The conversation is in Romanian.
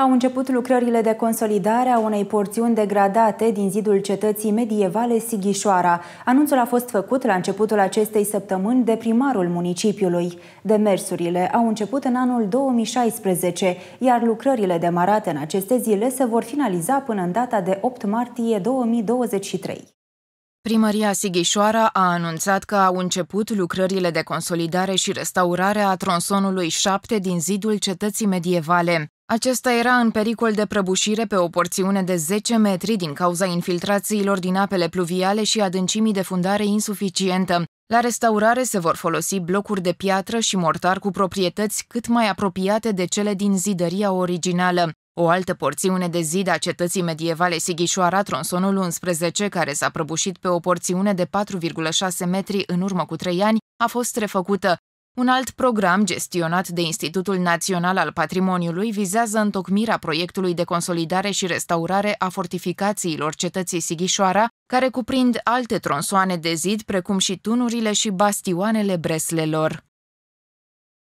au început lucrările de consolidare a unei porțiuni degradate din zidul cetății medievale Sighișoara. Anunțul a fost făcut la începutul acestei săptămâni de primarul municipiului. Demersurile au început în anul 2016, iar lucrările demarate în aceste zile se vor finaliza până în data de 8 martie 2023. Primăria Sighișoara a anunțat că au început lucrările de consolidare și restaurare a tronsonului 7 din zidul cetății medievale. Acesta era în pericol de prăbușire pe o porțiune de 10 metri din cauza infiltrațiilor din apele pluviale și adâncimii de fundare insuficientă. La restaurare se vor folosi blocuri de piatră și mortar cu proprietăți cât mai apropiate de cele din zidăria originală. O altă porțiune de zid a cetății medievale Sighișoara, tronsonul 11, care s-a prăbușit pe o porțiune de 4,6 metri în urmă cu trei ani, a fost refăcută. Un alt program gestionat de Institutul Național al Patrimoniului vizează întocmirea proiectului de consolidare și restaurare a fortificațiilor cetății Sighișoara, care cuprind alte tronsoane de zid, precum și tunurile și bastioanele breslelor.